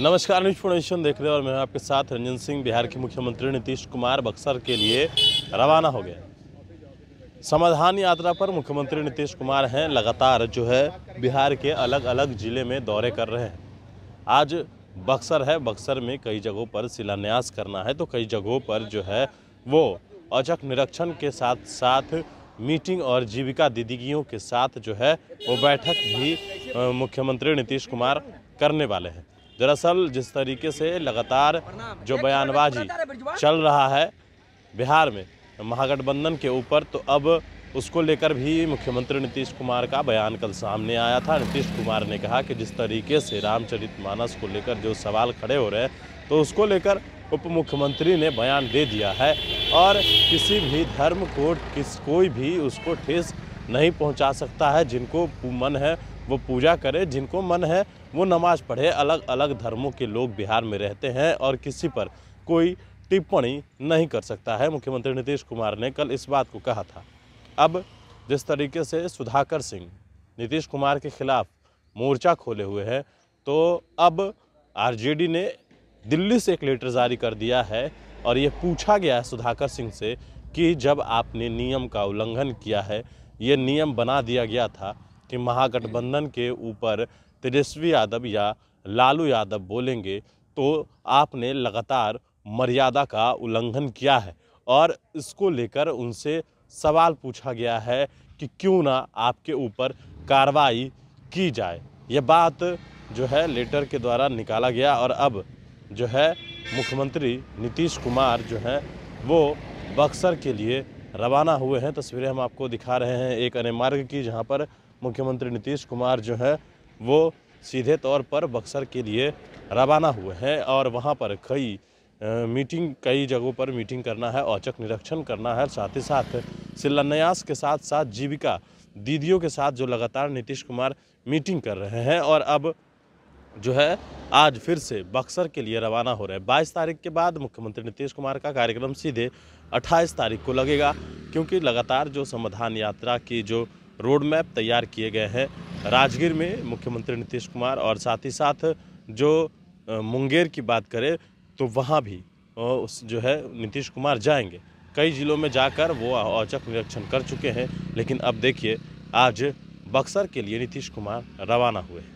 नमस्कार न्यूज फोर्डेशन देख रहे हैं और मैं आपके साथ रंजन सिंह बिहार के मुख्यमंत्री नीतीश कुमार बक्सर के लिए रवाना हो गए समाधान यात्रा पर मुख्यमंत्री नीतीश कुमार हैं लगातार जो है बिहार के अलग अलग ज़िले में दौरे कर रहे हैं आज बक्सर है बक्सर में कई जगहों पर शिलान्यास करना है तो कई जगहों पर जो है वो औचक निरीक्षण के साथ साथ मीटिंग और जीविका दीदीगियों के साथ जो है वो बैठक भी मुख्यमंत्री नीतीश कुमार करने वाले हैं दरअसल जिस तरीके से लगातार जो बयानबाजी चल रहा है बिहार में महागठबंधन के ऊपर तो अब उसको लेकर भी मुख्यमंत्री नीतीश कुमार का बयान कल सामने आया था नीतीश कुमार ने कहा कि जिस तरीके से रामचरित मानस को लेकर जो सवाल खड़े हो रहे हैं तो उसको लेकर उप मुख्यमंत्री ने बयान दे दिया है और किसी भी धर्म को किस कोई भी उसको ठेस नहीं पहुंचा सकता है जिनको मन है वो पूजा करे जिनको मन है वो नमाज पढ़े अलग अलग धर्मों के लोग बिहार में रहते हैं और किसी पर कोई टिप्पणी नहीं कर सकता है मुख्यमंत्री नीतीश कुमार ने कल इस बात को कहा था अब जिस तरीके से सुधाकर सिंह नीतीश कुमार के खिलाफ मोर्चा खोले हुए हैं तो अब आरजेडी ने दिल्ली से एक लेटर जारी कर दिया है और ये पूछा गया है सुधाकर सिंह से कि जब आपने नियम का उल्लंघन किया है ये नियम बना दिया गया था कि महागठबंधन के ऊपर तेजस्वी यादव या लालू यादव बोलेंगे तो आपने लगातार मर्यादा का उल्लंघन किया है और इसको लेकर उनसे सवाल पूछा गया है कि क्यों ना आपके ऊपर कार्रवाई की जाए यह बात जो है लेटर के द्वारा निकाला गया और अब जो है मुख्यमंत्री नीतीश कुमार जो हैं वो बक्सर के लिए रवाना हुए हैं तस्वीरें हम आपको दिखा रहे हैं एक अन्य मार्ग की जहाँ पर मुख्यमंत्री नीतीश कुमार जो है वो सीधे तौर पर बक्सर के लिए रवाना हुए हैं और वहाँ पर कई मीटिंग कई जगहों पर मीटिंग करना है औचक निरीक्षण करना है साथ ही साथ शिलान्यास के साथ साथ जीविका दीदियों के साथ जो लगातार नीतीश कुमार मीटिंग कर रहे हैं और अब जो है आज फिर से बक्सर के लिए रवाना हो रहे हैं बाईस तारीख के बाद मुख्यमंत्री नीतीश कुमार का कार्यक्रम सीधे अट्ठाईस तारीख को लगेगा क्योंकि लगातार जो समाधान यात्रा की जो रोड मैप तैयार किए गए हैं राजगीर में मुख्यमंत्री नीतीश कुमार और साथ ही साथ जो मुंगेर की बात करें तो वहाँ भी उस जो है नीतीश कुमार जाएंगे कई ज़िलों में जाकर वो औचक निरीक्षण कर चुके हैं लेकिन अब देखिए आज बक्सर के लिए नीतीश कुमार रवाना हुए हैं